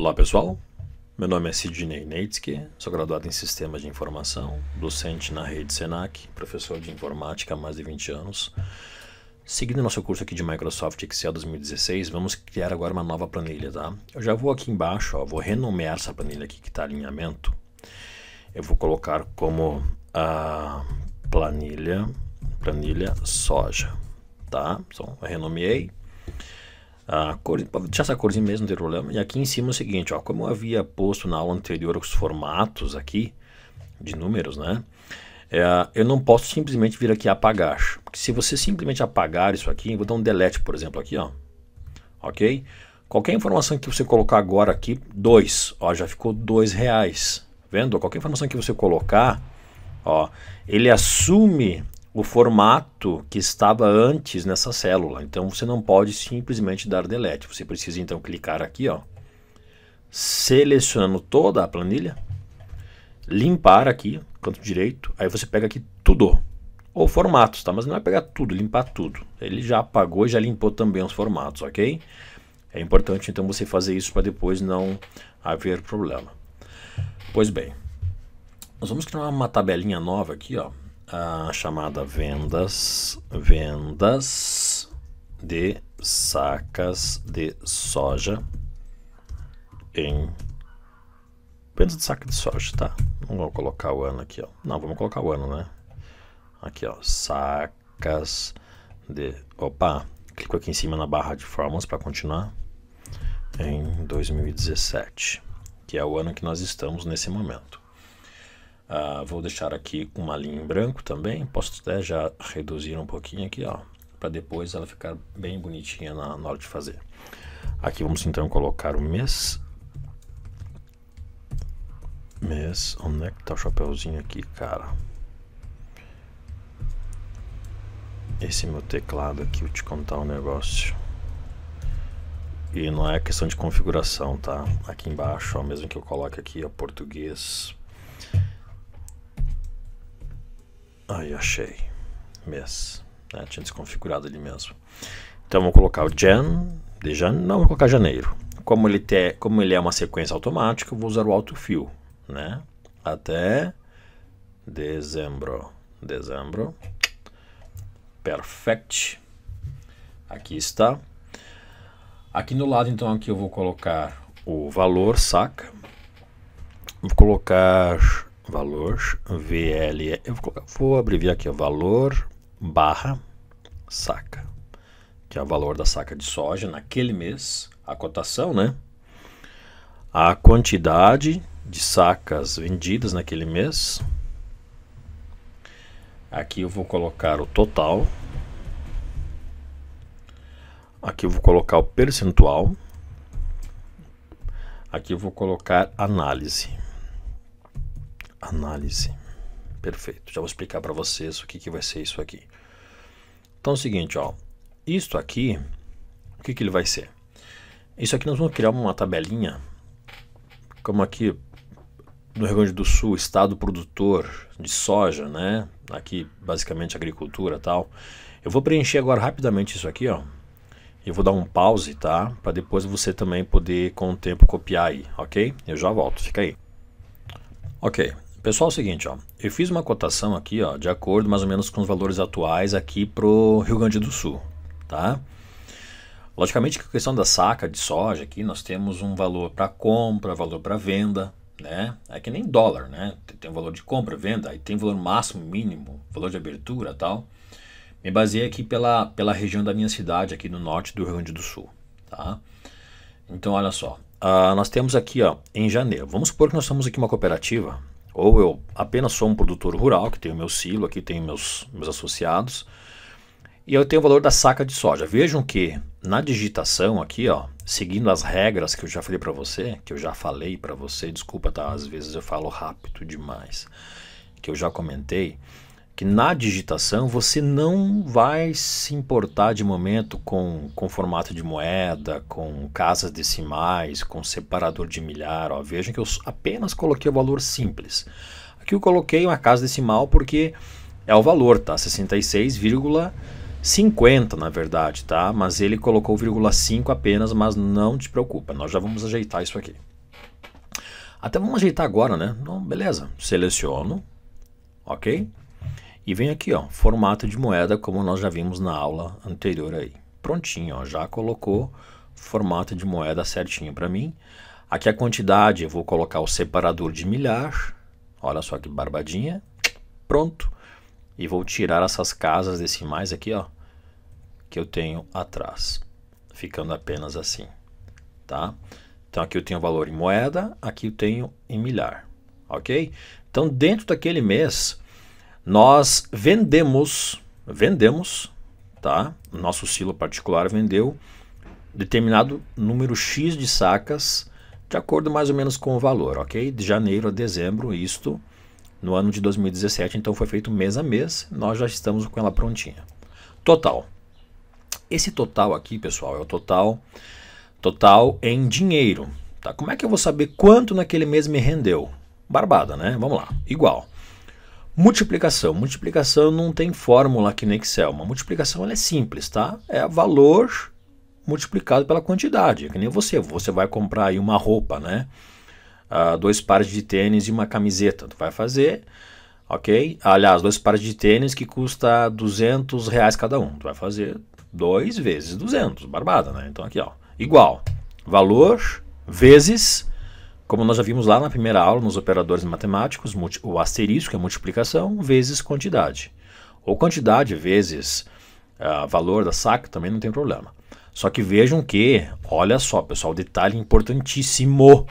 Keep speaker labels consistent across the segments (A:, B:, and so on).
A: Olá pessoal, meu nome é Sidney Neitzke, sou graduado em Sistemas de Informação, docente na rede SENAC, professor de Informática há mais de 20 anos. Seguindo nosso curso aqui de Microsoft Excel 2016, vamos criar agora uma nova planilha, tá? Eu já vou aqui embaixo, ó, vou renomear essa planilha aqui que está alinhamento. Eu vou colocar como a planilha, planilha soja, tá? Então, renomeei. A cor, pode deixar essa corzinha mesmo, não tem problema. E aqui em cima é o seguinte, ó, como eu havia posto na aula anterior os formatos aqui, de números, né? É, eu não posso simplesmente vir aqui apagar. Porque se você simplesmente apagar isso aqui, vou dar um delete, por exemplo, aqui, ó. Ok? Qualquer informação que você colocar agora aqui, 2, ó, já ficou 2 reais. Vendo? Qualquer informação que você colocar, ó, ele assume o formato que estava antes nessa célula. Então você não pode simplesmente dar delete. Você precisa então clicar aqui, ó, selecionando toda a planilha, limpar aqui, canto direito, aí você pega aqui tudo, ou formatos, tá? Mas não é pegar tudo, limpar tudo. Ele já apagou e já limpou também os formatos, ok? É importante então você fazer isso para depois não haver problema. Pois bem, nós vamos criar uma tabelinha nova aqui, ó a chamada vendas, vendas de sacas de soja em vendas de saca de soja, tá? Não vou colocar o ano aqui, ó. Não, vamos colocar o ano, né? Aqui, ó, sacas de, opa, clico aqui em cima na barra de fórmulas para continuar em 2017, que é o ano que nós estamos nesse momento. Uh, vou deixar aqui uma linha em branco também. Posso até já reduzir um pouquinho aqui, ó. Para depois ela ficar bem bonitinha na, na hora de fazer. Aqui vamos então colocar o mês. Mês. Onde é que tá o chapéuzinho aqui, cara? Esse meu teclado aqui, vou te contar um negócio. E não é questão de configuração, tá? Aqui embaixo, ó, mesmo que eu coloque aqui, ó, português Aí achei. mesmo. Né? Tinha desconfigurado ali mesmo. Então vou colocar o Jan. De Jan não, vou colocar janeiro. Como ele, te, como ele é uma sequência automática, eu vou usar o autofill. Né? Até dezembro. Dezembro. Perfect. Aqui está. Aqui no lado, então, aqui eu vou colocar o valor, saca? Vou colocar valor VL, eu vou abreviar aqui, valor barra saca, que é o valor da saca de soja naquele mês, a cotação, né? A quantidade de sacas vendidas naquele mês. Aqui eu vou colocar o total. Aqui eu vou colocar o percentual. Aqui eu vou colocar análise análise. Perfeito. Já vou explicar para vocês o que, que vai ser isso aqui. Então é o seguinte, ó. Isto aqui, o que, que ele vai ser? Isso aqui nós vamos criar uma tabelinha, como aqui no Rio Grande do Sul, estado produtor de soja, né? Aqui basicamente agricultura tal. Eu vou preencher agora rapidamente isso aqui, ó. Eu vou dar um pause, tá? Para depois você também poder com o tempo copiar aí, ok? Eu já volto, fica aí. Ok, Pessoal, é o seguinte, ó, eu fiz uma cotação aqui, ó, de acordo mais ou menos com os valores atuais aqui pro Rio Grande do Sul, tá? Logicamente que a questão da saca de soja aqui, nós temos um valor para compra, valor para venda, né? É que nem dólar, né? Tem um valor de compra, venda, aí tem valor máximo, mínimo, valor de abertura, tal. Me baseei aqui pela, pela região da minha cidade, aqui no norte do Rio Grande do Sul, tá? Então, olha só, uh, nós temos aqui, ó, em janeiro, vamos supor que nós somos aqui uma cooperativa, ou eu apenas sou um produtor rural, que tem o meu silo, aqui tem meus, meus associados, e eu tenho o valor da saca de soja. Vejam que na digitação aqui, ó, seguindo as regras que eu já falei para você, que eu já falei para você, desculpa, tá? Às vezes eu falo rápido demais, que eu já comentei que na digitação você não vai se importar de momento com, com formato de moeda, com casas decimais, com separador de milhar. Ó, vejam que eu apenas coloquei o valor simples. Aqui eu coloquei uma casa decimal porque é o valor, tá? 66,50 na verdade, tá? Mas ele colocou 0,5 apenas, mas não te preocupa, nós já vamos ajeitar isso aqui. Até vamos ajeitar agora, né? Então, beleza, seleciono, ok? E vem aqui, ó, formato de moeda, como nós já vimos na aula anterior aí. Prontinho, ó, já colocou formato de moeda certinho para mim. Aqui a quantidade, eu vou colocar o separador de milhar. Olha só que barbadinha. Pronto. E vou tirar essas casas decimais aqui, ó, que eu tenho atrás. Ficando apenas assim, tá? Então aqui eu tenho valor em moeda, aqui eu tenho em milhar, ok? Então dentro daquele mês nós vendemos, vendemos, tá? nosso silo particular vendeu determinado número X de sacas, de acordo mais ou menos com o valor, ok? De janeiro a dezembro, isto no ano de 2017, então foi feito mês a mês, nós já estamos com ela prontinha. Total. Esse total aqui, pessoal, é o total total em dinheiro, tá? Como é que eu vou saber quanto naquele mês me rendeu? Barbada, né? Vamos lá. Igual. Multiplicação. Multiplicação não tem fórmula aqui no Excel. Uma multiplicação é simples, tá? É valor multiplicado pela quantidade. É que nem você. Você vai comprar aí uma roupa, né? Ah, dois pares de tênis e uma camiseta. Tu vai fazer, ok? Aliás, dois pares de tênis que custa 200 reais cada um. Tu vai fazer 2 vezes 200. Barbada, né? Então aqui, ó. Igual. Valor vezes como nós já vimos lá na primeira aula, nos operadores matemáticos, o asterisco é multiplicação vezes quantidade. Ou quantidade vezes uh, valor da saca também não tem problema. Só que vejam que, olha só pessoal, detalhe importantíssimo.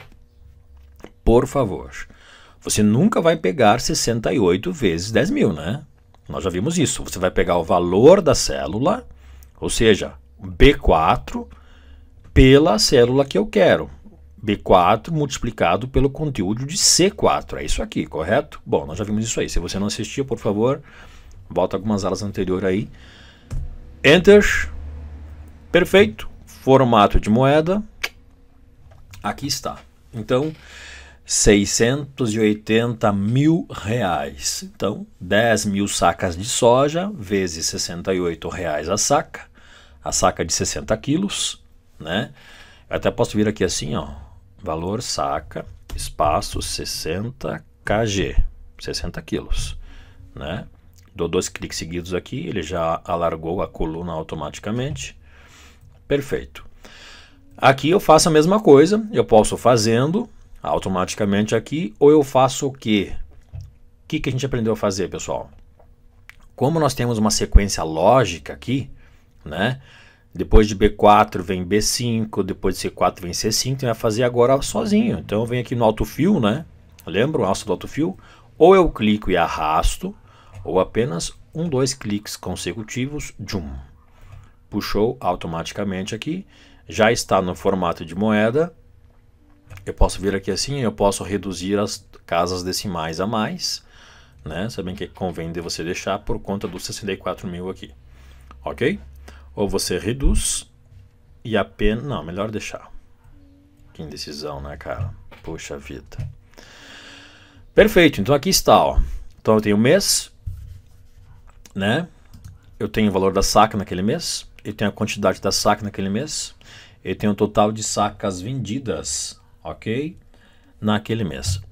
A: Por favor, você nunca vai pegar 68 vezes 10 mil, né? Nós já vimos isso. Você vai pegar o valor da célula, ou seja, B4, pela célula que eu quero. B4 multiplicado pelo conteúdo de C4. É isso aqui, correto? Bom, nós já vimos isso aí. Se você não assistiu, por favor, volta algumas aulas anteriores aí. Enter. Perfeito. Formato de moeda. Aqui está. Então, 680 mil reais. Então, 10 mil sacas de soja vezes 68 reais a saca. A saca de 60 quilos, né? Eu até posso vir aqui assim, ó valor saca, espaço 60 kg, 60 quilos, né? Dou dois cliques seguidos aqui, ele já alargou a coluna automaticamente. Perfeito. Aqui eu faço a mesma coisa, eu posso fazendo automaticamente aqui, ou eu faço o quê? O que, que a gente aprendeu a fazer, pessoal? Como nós temos uma sequência lógica aqui, né? Depois de B4 vem B5, depois de C4 vem C5, então vai fazer agora sozinho. Então eu venho aqui no alto fio, né? Lembra o alça do alto fio? Ou eu clico e arrasto, ou apenas um, dois cliques consecutivos, jum. Puxou automaticamente aqui, já está no formato de moeda. Eu posso vir aqui assim, eu posso reduzir as casas decimais a mais, né? Sabem que é convém de você deixar por conta dos 64 mil aqui, ok? Ou você reduz e apenas. Não, melhor deixar. Que indecisão, né, cara? puxa vida. Perfeito, então aqui está, ó. Então eu tenho o mês, né? Eu tenho o valor da saca naquele mês, eu tenho a quantidade da saca naquele mês, eu tenho o total de sacas vendidas, ok? Naquele mês.